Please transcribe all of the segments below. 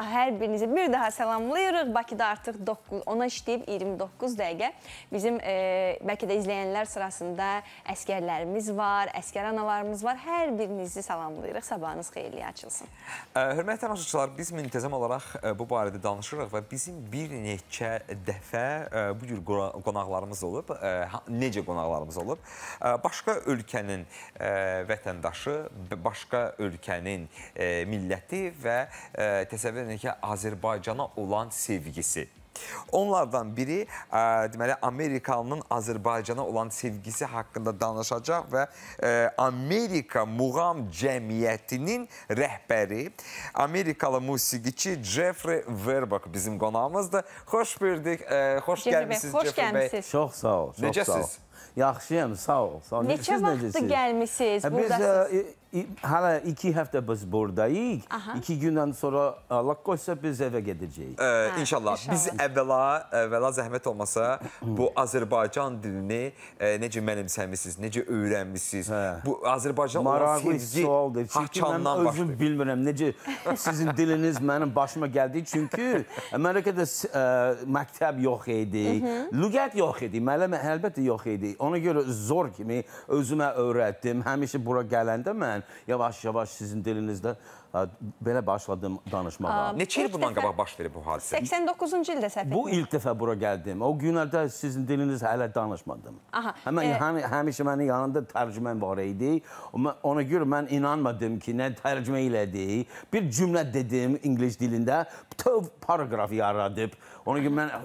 Hər birinizi bir daha salamlayırıq. Bakıda artıq 9, 10-a işləyib 29 dəqiqə. Bizim e, bəlkə də izləyənlər sırasında əskərlərimiz var, əskər analarımız var. Hər birinizi salamlayırıq. Sabahınız xeyirliyə açılsın. E, hörmətli tamaşaçılar, biz müntəzəm olaraq e, bu barədə danışırıq və bizim bir neçə dəfə e, bu cür qonaqlarımız olub. Necə qonaqlarımız olub? Başqa ölkənin vətəndaşı, başqa ölkənin milləti və təsəvvür hələ ki, Azərbaycana olan sevgisi. Onlardan biri ə, e, deməli Amerikalının Azərbaycana olan sevgisi haqqında danışacaq və ə, e, Amerika Muğam Cəmiyyətinin rəhbəri Amerikalı musiqiçi Jeffrey Verbak bizim qonağımızdır. Xoş gördük. E, xoş gəlmisiniz Jeffrey bəy. Çox sağ ol. Necəsiz? Yaxşıyam, sağ ol. Sağ ol. Neçə vaxtdır gəlmisiniz? Hə, Buradasınız? Biz hələ iki həftə biz buradayıq. Aha. İki gündən sonra Allah e, qoysa biz evə gedəcəyik. Ə, e, hə, inşallah. inşallah. Biz əvvəla, əvvəla zəhmət olmasa bu Azərbaycan dilini ə, e, necə mənimsəmisiniz, necə öyrənmisiniz? Hə. Bu Azərbaycan maraqlı sualdır. Çünki mən özüm başlayayım. bilmirəm necə sizin diliniz mənim başıma gəldi. Çünki Amerikada ə, məktəb yox idi. Lügət yox idi. Müəllim əlbəttə yox idi. Ona görə zor kimi özümə öyrətdim. Həmişə bura gələndə mən mən yavaş-yavaş sizin dilinizdə ə, e, belə başladım danışmağa. Neçə il bundan qabaq baş verib bu hadisə? 89-cu ildə səhv Bu ilk dəfə bura gəldim. O günlərdə sizin diliniz hələ danışmadım. Aha. Həmən e... həm, həmişə mənim yanında tərcümən var idi. Ona görə mən inanmadım ki, nə tərcümə elədi. Bir cümlə dedim ingilis dilində, bütöv paragraf yaradıb. Ona görə mən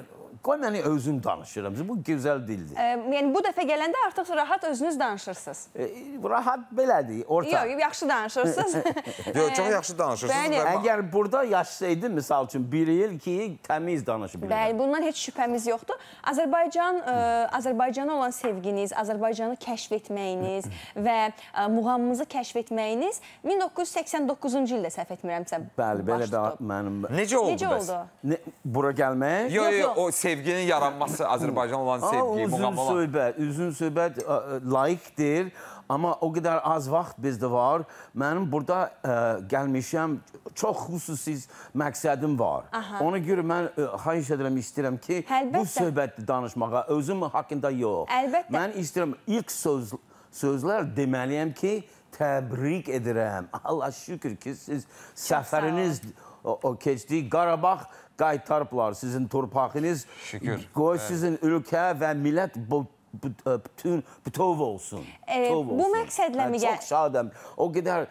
Qoy məni özüm danışıram. Bu gözəl dildir. E, yəni bu dəfə gələndə artıq rahat özünüz danışırsınız. E, rahat belədir, orta. Yox, yaxşı danışırsınız. Yox, çox yaxşı danışırsınız. Bəli. Əgər burada yaşasaydı, misal üçün, bir il ki, təmiz danışa bilərəm. Bəli, bundan heç şübhəmiz yoxdur. Azərbaycan, e, Azərbaycana olan sevginiz, Azərbaycanı kəşf etməyiniz və e, muğamımızı kəşf etməyiniz 1989-cu ildə səhv etmirəmsə. Bəli, belə də mənim. Necə oldu? Necə oldu? Ne, bura gəlmək? Yox, yox, o sevgi sevginin yaranması Azərbaycan olan sevgi, Aa, uzun söhbət, uzun söhbət e, e, layiqdir. Amma o qədər az vaxt bizdə var. Mənim burada ə, e, gəlmişəm, çox xüsusi məqsədim var. Aha. Ona görə mən ə, xahiş edirəm, istəyirəm ki, Əlbəttə. bu söhbəti danışmağa özüm haqqında yox. Əlbəttə. Mən istəyirəm ilk söz sözlər deməliyəm ki, təbrik edirəm. Allah şükür ki, siz səfəriniz o, o keçdiyi Qarabağ qaytarıblar sizin torpağınız. Şükür. Qoy sizin ölkə və millət bu e, bütün bütov olsun. E, olsun. Bu məqsədlə mi gəl? Çox şadam. O qədər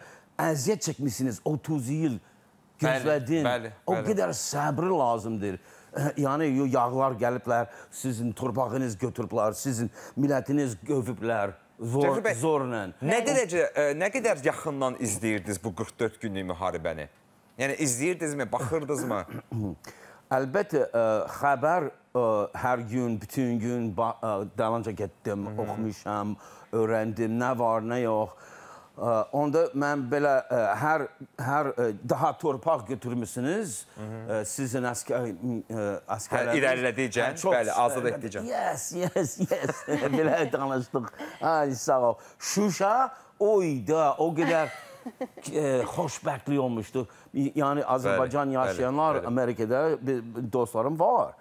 əziyyət çəkmisiniz 30 il gözlədin. Bəli, bəli, o bəli. qədər səbri lazımdır. E, yəni yağlar gəliblər, sizin torpağınız götürüblər, sizin millətiniz gövüblər. Zor, Cəfri bəy, zorla. Nə dərəcə, e, nə qədər yaxından izləyirdiniz bu 44 günlük müharibəni? Yəni izləyirdinizmi, baxırdınızmı? Əlbəttə, ə, e, xəbər ə, e, hər gün, bütün gün ə, e, dalınca getdim, Hı -hı. oxumuşam, öyrəndim, nə var, nə yox. Ə, onda mən belə ə, hər hər ə, daha torpaq götürmüsünüz. Hı -hı. Ə, sizin əskər əskərlər irəlilədikcə, bəli, azad etdikcə. Yes, yes, yes. belə danışdıq. Ay sağ ol. Şuşa o idi, o qədər xoşbəxtlik olmuşdu. Yəni Azərbaycan bəli, yaşayanlar bəli, bəli. Amerikada dostlarım var.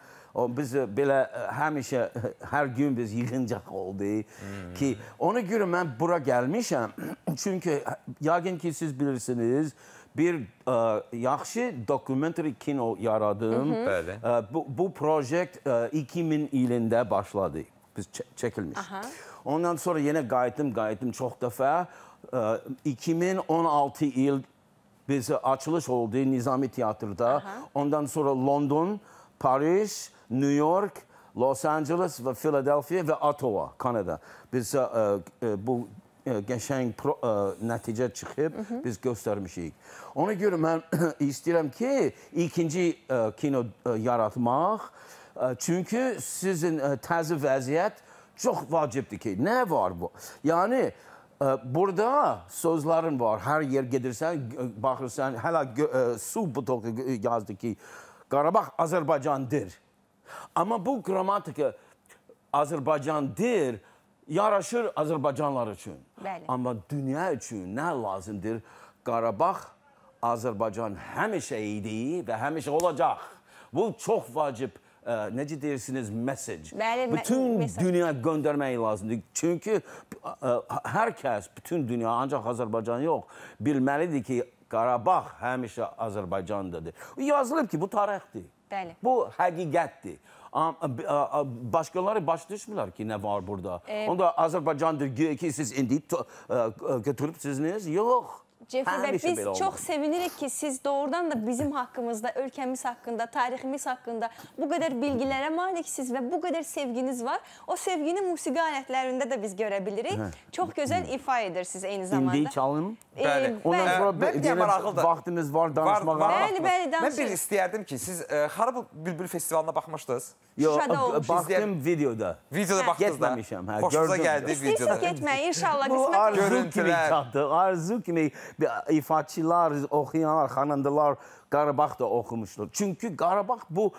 Biz e, belə e, həmişə hər gün biz yığıncaq oldu ki, ona görə mən bura gəlmişəm. Çünki e, yəqin ki, siz bilirsiniz, bir ə, yaxşı dokumentari kino yaradım. Bəli. Bu, bu projekt ə, 2000 ilində başladı. Biz çəkilmiş. Aha. Ondan sonra yenə qayıtdım, qayıtdım çox dəfə. Ə, 2016 il biz açılış oldu Nizami Tiyatro'da. Aha. Ondan sonra London, Paris, New York, Los Angeles ve Philadelphia ve Ottawa, Kanada. Biz e, e, bu e, qəşəng pro, ə, e, nəticə çıxıb Hı -hı. biz göstərmişik. Ona görə mən istəyirəm ki, ikinci ə, e, kino ə, e, yaratmaq. Ə, çünki sizin ə, təzə vəziyyət çox vacibdir ki, nə var bu? Yəni Burada sözlərin var. Hər yer gedirsən, e, baxırsan, hələ e, su butoku e, yazdı ki, Qarabağ Azərbaycandır. Amma bu qrammatika Azərbaycandır yaraşır Azərbaycanlar üçün. Bəli. Amma dünya üçün nə lazımdır? Qarabağ Azərbaycan həmişə idi və həmişə olacaq. Bu çox vacib ə, necə deyirsiniz, message. Bəli, bütün mə dünya göndərmək lazımdır. Çünki ə, e, hər kəs, bütün dünya, ancaq Azərbaycan yox, bilməlidir ki, Qarabağ həmişə Azərbaycandadır. Yazılıb ki, bu tarixdir. Bəli. Bu həqiqətdir. Başqaları baş düşmürlər ki, nə var burada. E... Onda Azərbaycandır ki, siz indi e, e, götürübsiniz. Yox. Cəfri bəy, biz çox olmadı. sevinirik ki, siz doğrudan da bizim haqqımızda, ölkəmiz haqqında, tariximiz haqqında bu qədər bilgilərə maliksiz və bu qədər sevginiz var. O sevgini musiqi alətlərində də biz görə bilirik. Hə. Çox gözəl ifa edirsiniz eyni zamanda. İndi çalın. E, bəli. Ondan sonra e, vaxtımız var danışmağa. Bəli, bəli, danışın. Mən bir istəyərdim ki, siz e, Xarabul Bülbül Festivalına baxmışdınız. Şuşada olmuş. Baxdım videoda. Videoda baxdınız da. Getməmişəm. Hə, Xoşunuza gəldi videoda. İstəyirsə getməyi inşallah qismət olur. Arzu görüntülər. kimi çatdı. Arzu kimi ifaçılar, oxuyanlar, xanandalar Qarabağ da oxumuşlar. Çünki Qarabağ bu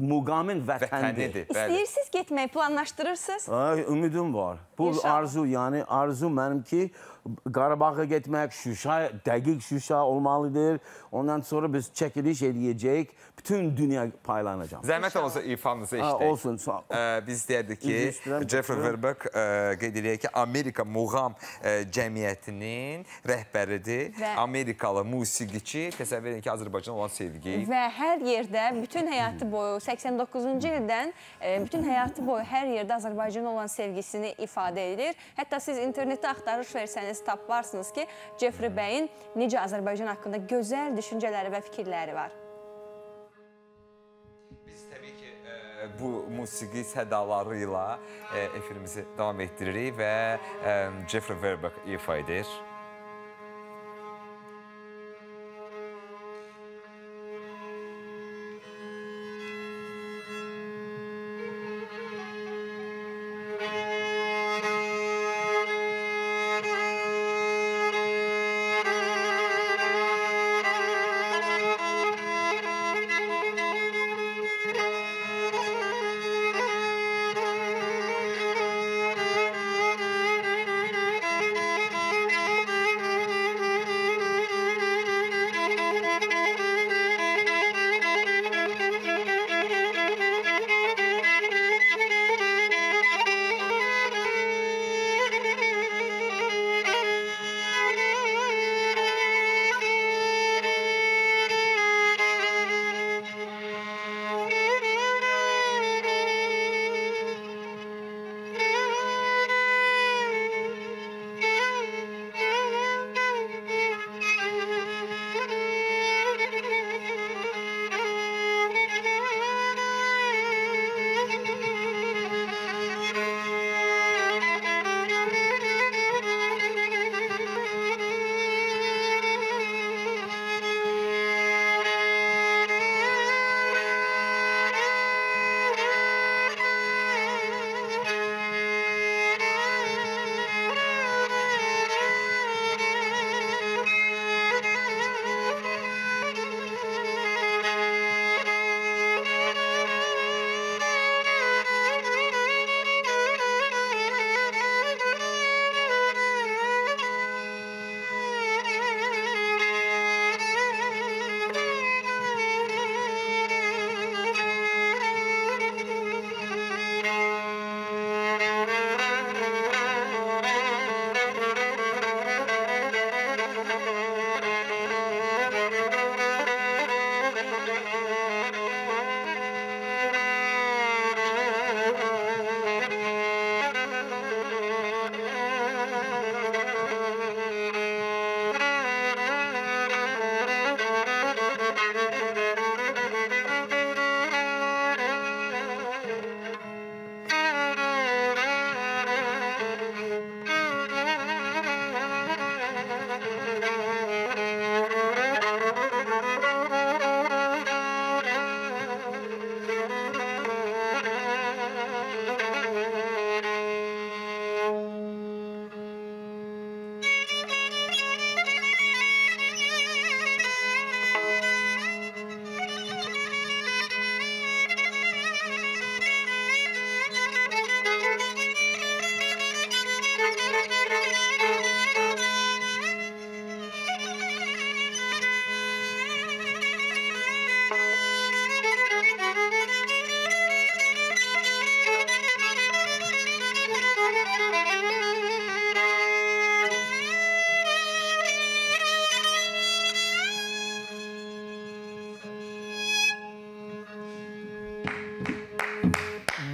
muqamin vətəndir. İstəyirsiniz getmək, planlaşdırırsınız? Ay, ümidim var. Bu İnşallah. arzu, yəni arzu mənim ki, Qarabağa getmək, Şuşa, dəqiq Şuşa olmalıdır. Ondan sonra biz çəkiliş edəcəyik. Bütün dünya paylanacaq. Zəhmət olsa ifanızı işləyək. Ha, olsun, sağ olun. Biz deyərdik ki, Jeffrey Verbeck e, qeyd edək ki, Amerika Muğam e, Cəmiyyətinin rəhbəridir. Və... Amerikalı musiqiçi, təsəvvür edin ki, Azərbaycan olan sevgi. Və hər yerdə bütün həyatı boyu 1989-cu ildən e, bütün həyatı boyu hər yerdə Azərbaycana olan sevgisini ifadə edir. Hətta siz internetdə axtarış versəniz, taparsınız ki, Jeffrey Bəyin necə Azərbaycan haqqında gözəl düşüncələri və fikirləri var. E, bu musiqi sədaları ilə e, efirimizi davam etdiririk və Jeffrey Verbeck ifa edir.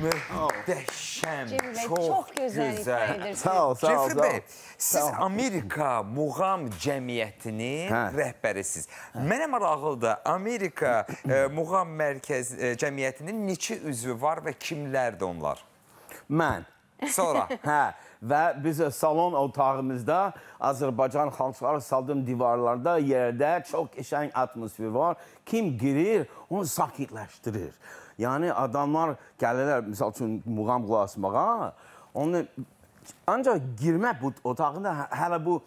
Möhtəşəm, Cemil Bey, çox, çox gözəl ifa edirsiniz. Sağ ol, sağ ol. Cemil Bey, siz ol. Amerika Muğam Cəmiyyətinin hə. rəhbərisiz. Hə. Mənə maraqlıdır, Amerika e, Muğam Mərkəz e, Cəmiyyətinin neçə üzvü var və kimlərdir onlar? Mən. Sonra? hə və biz salon otağımızda Azərbaycan xalqları saldığım divarlarda yerdə çox qəşəng atmosfer var. Kim girir, onu sakitləşdirir. Yəni adamlar gəlirlər məsəl üçün muğam qulaq asmağa. Onu ancaq girmək bu otağında hə-, hələ bu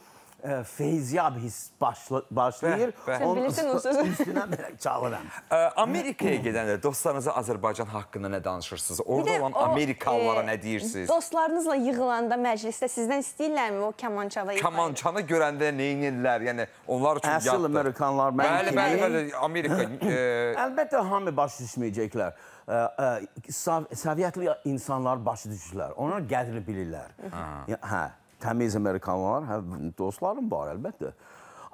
e, Feyziyab his başla, başlayır. Bəh, eh, bəh. Eh. Onun Bilirsən o sözü. üstünə belə çalıram. E, Amerikaya gedəndə dostlarınıza Azərbaycan haqqında nə danışırsınız? Orada olan o, Amerikalılara e, nə deyirsiniz? Dostlarınızla yığılanda məclisdə sizdən istəyirlərmi o kamançada yığılır? Kamançanı görəndə nə edirlər? Yəni onlar üçün Əsl yaddır. Amerikanlar mən bəli, kimi. Bəli, bəli, Amerika. e... Əlbəttə hamı baş düşməyəcəklər. Ə, ə, sav səviyyətli insanlar başı düşürlər. Onlar qədri bilirlər. Hə. hə təmiz amerikanlar, hə, dostlarım var əlbəttə.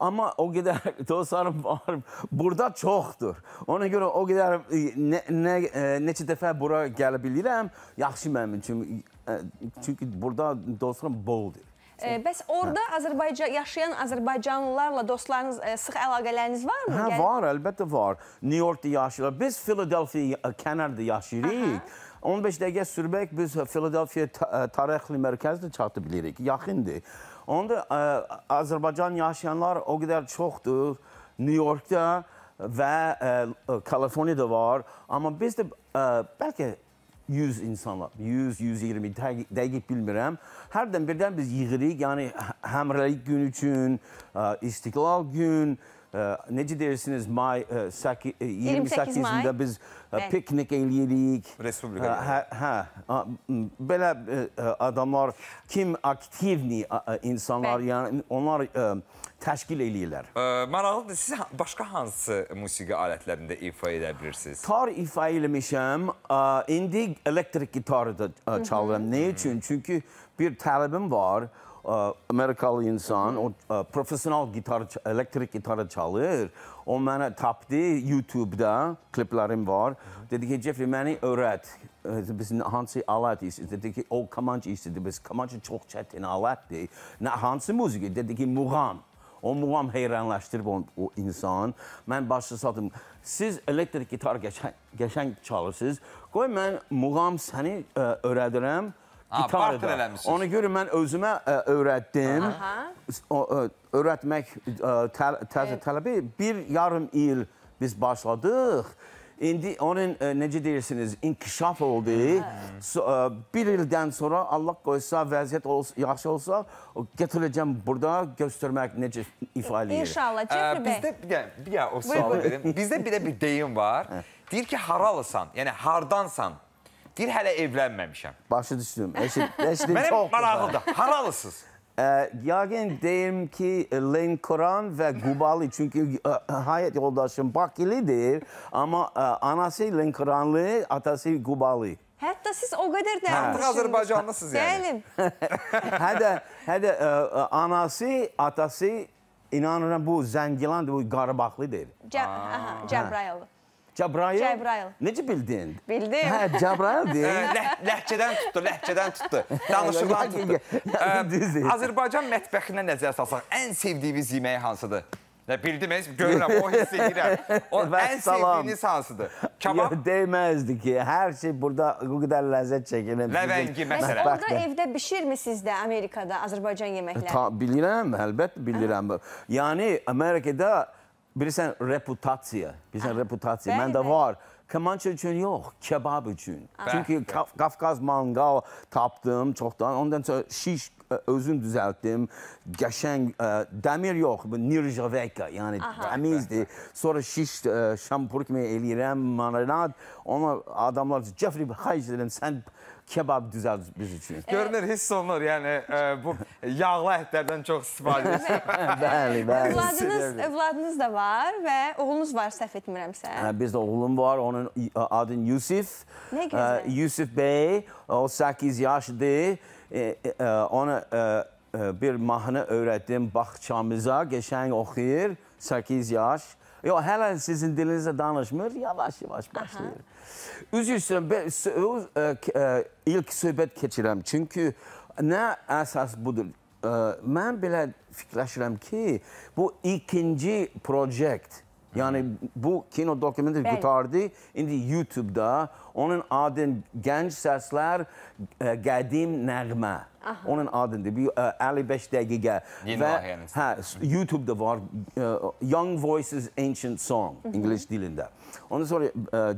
Amma o qədər dostlarım var, burada çoxdur. Ona görə o qədər e, nə, nə, e, neçə dəfə bura gələ bilirəm, yaxşı mənim üçün. E, çünki burada dostlarım boldur. E, bəs orada hə. Azərbaycan yaşayan Azərbaycanlılarla dostlarınız, ə, sıx əlaqələriniz varmı? Hə, yəni- var, əlbəttə var. New Yorkda yaşayırlar. Biz Philadelphia kənarda yaşayırıq. Aha. 15 dəqiqə sürmək biz Philadelphia e, tarixli mərkəzini çatı bilirik, yaxındır. Onda ə, e, Azərbaycan yaşayanlar o qədər çoxdur. New Yorkda və ə, e, Kaliforniyada var, amma biz də ə, bəlkə 100 insanlar, 100-120 dəqiq, dəqiq bilmirəm. Hərdən birdən biz yığırıq, yəni hə-, həmrəlik gün üçün, ə, istiqlal gün, ə, necə deyirsiniz, may 28-də e, e, biz e, piknik eləyirik. Respublika. Hə, belə adamlar, kim aktivni insanlar, yəni onlar təşkil eləyirlər. Maraqlıdır, siz başqa hansı musiqi alətlərində ifa edə bilirsiniz? Tar ifa eləmişəm, indi elektrik gitarı da çalıram. Nə üçün? Çünki bir tələbim var, Amerikalı insan, o ə, e, professional gitar, elektrik gitarı çalır. O mənə tapdı YouTube-da, kliplərim var. Dedi ki, Jeffrey, məni öyrət. E, biz hansı alət istəyir? Dedi ki, o kamançı istəyir. Biz kamançı çox çətin alətdir. Nə, hansı musiqi? Dedi ki, muğam. O muğam heyranlaşdırıb o, o insan. Mən başa saldım. Siz elektrik gitar qəşəng, qəşəng çalırsınız. Qoy mən muğam səni ə, e, öyrədirəm. Ha, barter da. eləmişsiniz. Ona görə mən özümə ə, e, öyrətdim. Aha. O, ə, e, öyrətmək e, ə, təl təzə evet. tələbi bir yarım il biz başladıq. İndi onun ə, necə deyirsiniz, inkişaf oldu. So, ə, bir ildən sonra Allah qoysa, vəziyyət olsa, yaxşı olsa, gətirəcəm burada göstərmək necə ifa eləyir. İnşallah. Cəfri bəy. Bizdə bir, bir, bir o sual verim. Bizdə bir də bir deyim var. Deyir ki, haralısan, yəni hardansan. Deyir hələ evlənməmişəm. Başa düşdüm. Eşit, Mənim marağımda. Haralısınız? Ə, yəqin deyim ki, e, Lenkoran və Qubali, çünki ə, e, e, həyat yoldaşım Bakilidir, amma ə, anası Lenkoranlı, atası Qubali. Hətta siz o qədər də artıq Azərbaycanlısınız yəni. Dəlim. hədə hədə ə, anası, atası inanıram bu Zəngilan, bu Qarabağlıdır. Cəbrayıllı. Cəbrayil? Cəbrayil. Necə bildin? Bildim. Hə, Cəbrayil deyil. Ləh, ləhcədən tutdu, ləhcədən tutdu. Danışıqdan tutdu. Azərbaycan mətbəxinə nəzər salsaq, ən sevdiyiniz yeməyi hansıdır? Bildiniz, görürəm, o hiss edirəm. O ən sevdiyiniz hansıdır? Kebab? Yox, deyməzdi ki, hər şey burada o qədər ləzzət çəkilir. Ləvəngi məsələn. Bəs orada evdə bişirmi sizdə Amerikada Azərbaycan e, yeməkləri? Ta, bilirəm, əlbəttə bilirəm. Hə? Yəni Amerikada Bilirsən reputasiya, bilirsən ah, reputasiya. Bəli, Məndə bəli. var. Kamança üçün yox, kebab üçün. Bəli. Ah. Çünki Kaf Qafqaz manqal tapdım çoxdan. Ondan sonra şiş e, özüm düzəltdim. Qəşəng e, dəmir yox, bu nirjaveka, yəni təmizdir. Sonra şiş e, şampur kimi eləyirəm, marinad. Ona adamlar Jeffrey xahiş edirəm, sən kebab düzəld biz üçün. Görünür, hiss olunur, yəni ə, e, bu yağlı ətlərdən çox istifadə edir. bəli, bəli. Evladınız, evladınız da var və oğlunuz var, səhv etmirəmsə. Hə, biz də oğlum var, onun e, adı Yusif. Nə e, gözəl. Yusif bəy, o 8 yaşdır. Ona bir mahnı öyrətdim, bağçamıza qəşəng oxuyur, 8 yaş. Yox, hələ sizin dilinizə danışmır, yavaş-yavaş başlayır. Aha. Üzülsün, ben söz, e, e, e ilk söhbət keçirəm. Çünki nə əsas budur? E, mən belə fikirləşirəm ki, bu ikinci projekt. Yani bu kino dokumentari evet. tutardı. İndi YouTube'da onun adın Genç Sesler e, Qədim Nəğmə. Aha. Onun adındır. Bir e, 55 dəqiqə. Yeni Və yani. hə, YouTube'da var e, Young Voices Ancient Song Hı -hı. İngilis dilində. Ondan sonra e,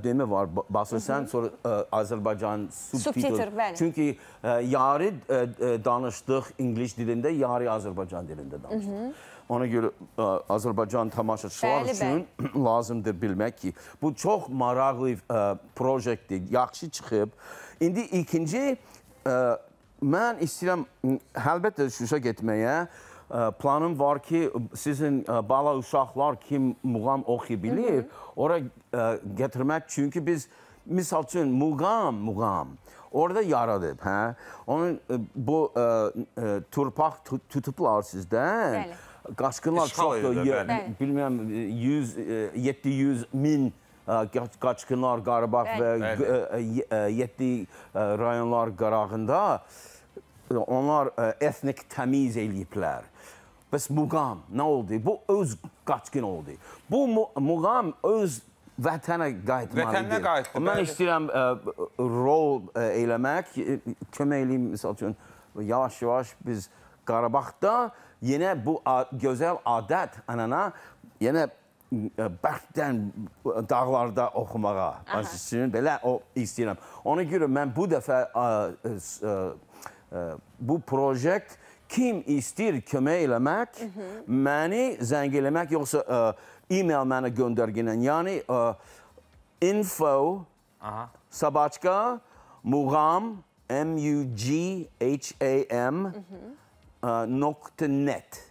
düymə var basırsan, sonra e, Azərbaycan subtitle. Çünki e, yarı e, e danışdıq İngilis dilində, yarı Azərbaycan dilində danışdıq. Hı -hı. Ona görə ə, e, Azərbaycan tamaşaçılar bəli, üçün bəli. lazımdır bilmək ki, bu çox maraqlı ə, e, proyektdir, yaxşı çıxıb. İndi ikinci ə, e, mən istəyirəm əlbəttə Şuşa getməyə. Ə, planım var ki, sizin ə, bala uşaqlar kim muğam oxu bilir, ora gətirmək çünki biz misal üçün muğam, muğam orada yaradıb, hə? Onun bu ə, ə, turpaq tutublar sizdən. Bəli qaçqınlar çoxdur. Bilmirəm 100 700 min qaçqınlar e, Qarabağ və 7 e, e, rayonlar qarağında onlar etnik təmiz eləyiblər. Bəs Muğam nə oldu? Bu öz qaçqın oldu. Bu Muğam öz vətənə qayıtmalıdır. Vətəninə qayıtdı. Mən istəyirəm rol eləmək, kömək eləyim, misal üçün, yavaş-yavaş biz Qarabağda yenə bu gözəl adət anana yenə e, bərkdən e, dağlarda oxumağa başlayın. Belə o istəyirəm. Ona görə mən bu dəfə ə, ə, ə, bu projekt kim istəyir kömək eləmək, Hı mhm. -hı. məni zəng eləmək, yoxsa e, e-mail mənə göndərginən, yəni info Aha. sabaçka muğam m-u-g-h-a-m nokta.net.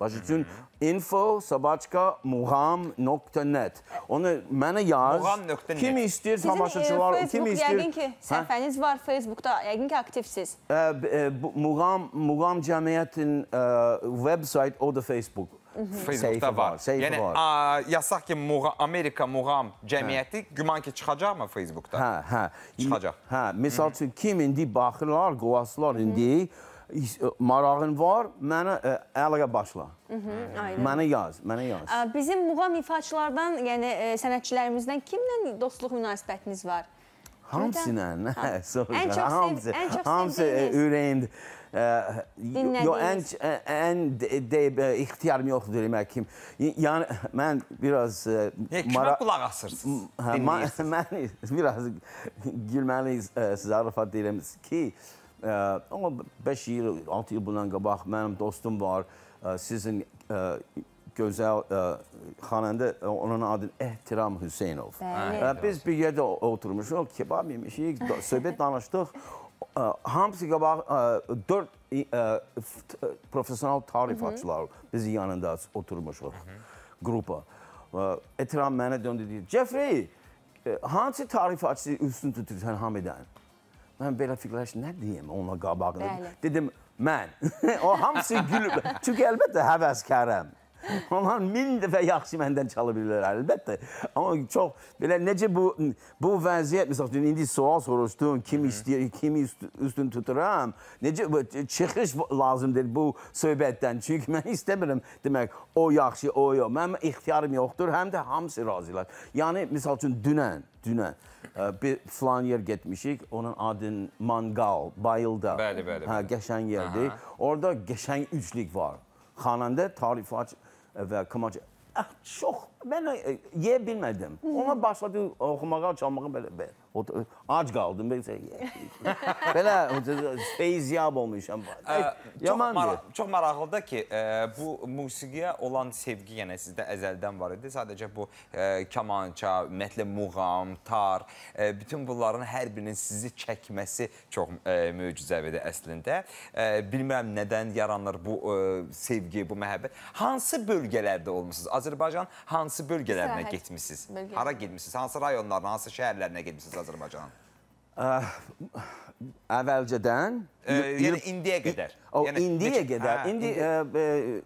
Başüstün info sabaçka muham.net. Onu bana yaz. Muham.net. Kim istiyor e, tamaşaçılar, kim istiyor? Yəqin ki, səhifəniz var Facebook'ta yəqin ki aktivsiz. E, e, bu, muğam, Cəmiyyətin e, website o da Facebook. Facebook'ta var. var. Yəni var. ki Muğam, Amerika Muğam cemiyeti hə. güman ki çıxacaqmı Facebookda? Hə, hə. Çıxacaq. Hə, məsəl üçün kim indi baxırlar, qovasılar indi. Hı -hı. marağın var, mənə ə, əlaqa başla. Hı mhmm, -hı, mənə yaz, mənə yaz. Bizim muğam ifaçılardan, yəni sənətçilərimizdən kimlə dostluq münasibətiniz var? Hamsına, nə? Ən çox sevdiyiniz? Hamsı ürəyimdir. Yo, ən, ən deyib, ixtiyarım yoxdur demək kim. Yəni, mən biraz... E, Kimə qulaq asırsınız, hə, dinləyirsiniz? Mən biraz gülməli e, zarafat deyirəm ki, Amma 5 il, 6 il bundan qabaq mənim dostum var, sizin e, gözəl ə, e, xanəndə e, onun adı Ehtiram Hüseynov. Bəli. Biz bir yerdə oturmuşuq, kebab yemişik, söhbət danışdıq. Ə, hamısı qabaq 4 professional tarifatçılar bizi yanında oturmuşuq qrupa. Ehtiram mənə döndü deyir, "Jeffrey, hansı tarifatçı üstün tutursan Hamidən?" Mən belə fikirləşdim, nə deyim ona qabağını? Bəli. Dedim, mən. o hamısı gülüb. Çünki əlbəttə həvəskarəm. Onlar min dəfə yaxşı məndən çala bilirlər əlbəttə. Amma çox belə necə bu bu vəziyyət məsəl üçün indi sual soruşdun, kim istəyir, kimi üst, üstün tuturam? Necə bu, çıxış lazımdır bu söhbətdən. Çünki mən istəmirəm demək o yaxşı, o yox. Mənim ixtiyarım yoxdur, həm də hamısı razılar. Yəni məsəl üçün dünən dünən e, bir filan yer getmişik. Onun adın Mangal, Bayılda. Bəli, bəli. Hə, bəli. Hə, qəşəng yerdir. Orda qəşəng üçlük var. Xanəndə tarifat və komanca Əh, çox mən e, yeyə bilmədim. Ona başladı oxumağa, çalmağa belə, belə. O, Ac qaldım. Belə feyziyab olmuşam. Yaman çox, çox maraqlıdır ki, e, bu musiqiyə olan sevgi yenə sizdə əzəldən var idi. Sadəcə bu e, kamança, ümumiyyətlə muğam, tar, e, bütün bunların hər birinin sizi çəkməsi çox möcüzəvidir əslində. Bilmirəm nədən yaranır bu sevgi, bu məhəbbət. Hansı bölgələrdə olmusunuz? Azərbaycan hansı bölgələrinə getmişsiniz? Hara getmişsiniz? Hansı rayonlarına, hansı şəhərlərinə getmişsiniz Azərbaycanın? Əvvəlcədən ah, oh, e, yəni indiyə qədər. O yəni, indiyə neçə, qədər. Hə, indi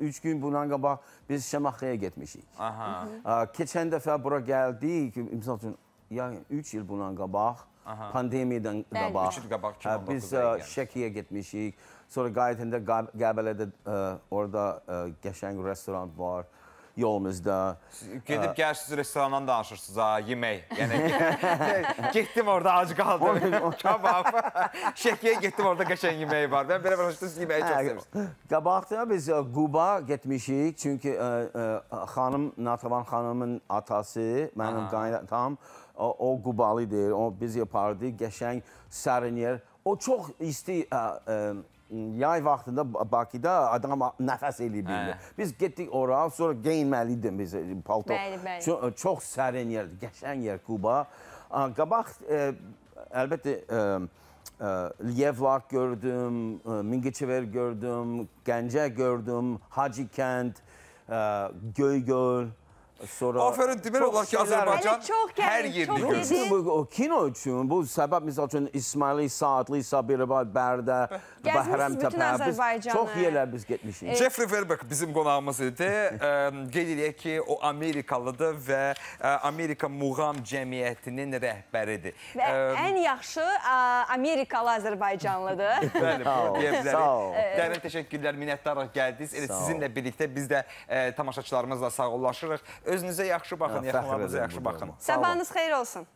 3 gün bundan qabaq biz Şamaxıya getmişik. Aha. Ə, ah, keçən dəfə bura gəldik, məsəl üçün yəni 3 il bundan qabaq Aha. pandemiyadan Bəli. qabaq. 3 il qabaq kim ah, oldu? Biz Şəkiyə getmişik. Sonra qayıtəndə Qəbələdə orada ə, qəşəng restoran var. Ə, yolumuzda. Gedib gəlsiz restorandan danışırsınız ha, yemək. Yəni getdim orada ac qaldım. Kabab, şəkiyə getdim orada qəşəng yemək var. Mən belə başlayırsınız yeməyi çox sevirəm. Qabaqda biz Quba e, getmişik, çünki ə, e, ə, e, xanım Natavan xanımın atası, mənim qaynanam o, o Qubalı deyil. O bizi apardı, qəşəng sərin yer. O çox isti ə, ə, yay vaxtında Bakıda adam nəfəs eləyə hə. bilmir. Biz getdik ora, sonra geyinməlidir biz e, palto. Bəli, bəli. Çox, e, çox sərin yerdir, qəşən yer Kuba. Qabaq e, əlbəttə e, e, Lyevlark gördüm, e, Mingəçevir gördüm, Gəncə gördüm, Hacı kənd, Göygöl, sonra... Aferin demək olar ki, Azərbaycan gəlir, hər yerdə görür. Bu, o kino üçün, bu səbəb misal üçün İsmaili, Saatli, Sabirabad, Bərdə, Bəhrəmtəpə, biz çox yerlər biz getmişik. E. Jeffrey Verbeck bizim qonağımız idi. Qeyd edək ki, o Amerikalıdır və e, Amerika Muğam Cəmiyyətinin rəhbəridir. Və ən yaxşı e, Amerikalı Azərbaycanlıdır. Bəli, bunu deyə bilərik. Dərin təşəkkürlər, minnətdarıq gəldiniz. Elə sizinlə birlikdə biz də e, tamaşaçılarımızla sağollaşırıq. Özünüzə yaxşı baxın, yaxınlarınıza yaxşı baxın. Sabahınız xeyir olsun.